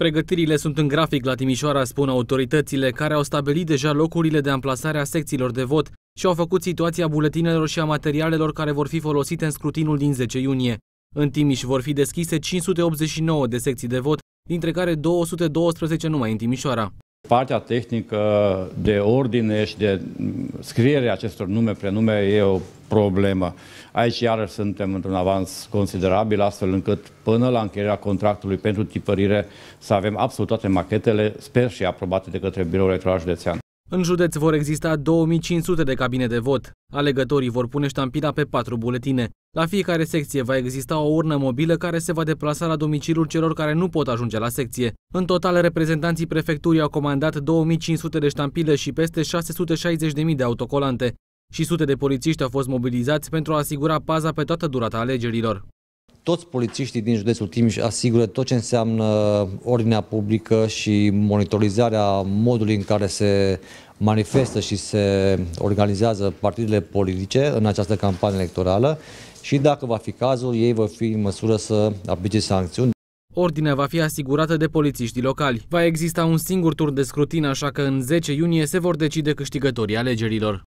Pregătirile sunt în grafic la Timișoara, spun autoritățile, care au stabilit deja locurile de amplasare a secțiilor de vot și au făcut situația buletinelor și a materialelor care vor fi folosite în scrutinul din 10 iunie. În Timiș vor fi deschise 589 de secții de vot, dintre care 212 numai în Timișoara. Partea tehnică de ordine și de scriere acestor nume, prenume, e o problemă. Aici iarăși suntem într-un avans considerabil, astfel încât până la încheierea contractului pentru tipărire să avem absolut toate machetele, sper și aprobate de către Biroul Electoral Județean. În județ vor exista 2500 de cabine de vot. Alegătorii vor pune ștampila pe patru buletine. La fiecare secție va exista o urnă mobilă care se va deplasa la domiciliul celor care nu pot ajunge la secție. În total, reprezentanții prefecturii au comandat 2500 de ștampile și peste 660.000 de autocolante și sute de polițiști au fost mobilizați pentru a asigura paza pe toată durata alegerilor. Toți polițiștii din județul Timiș asigură tot ce înseamnă ordinea publică și monitorizarea modului în care se manifestă și se organizează partidele politice în această campanie electorală și dacă va fi cazul, ei vor fi în măsură să aplice sancțiuni. Ordinea va fi asigurată de polițiștii locali. Va exista un singur tur de scrutin, așa că în 10 iunie se vor decide câștigătorii alegerilor.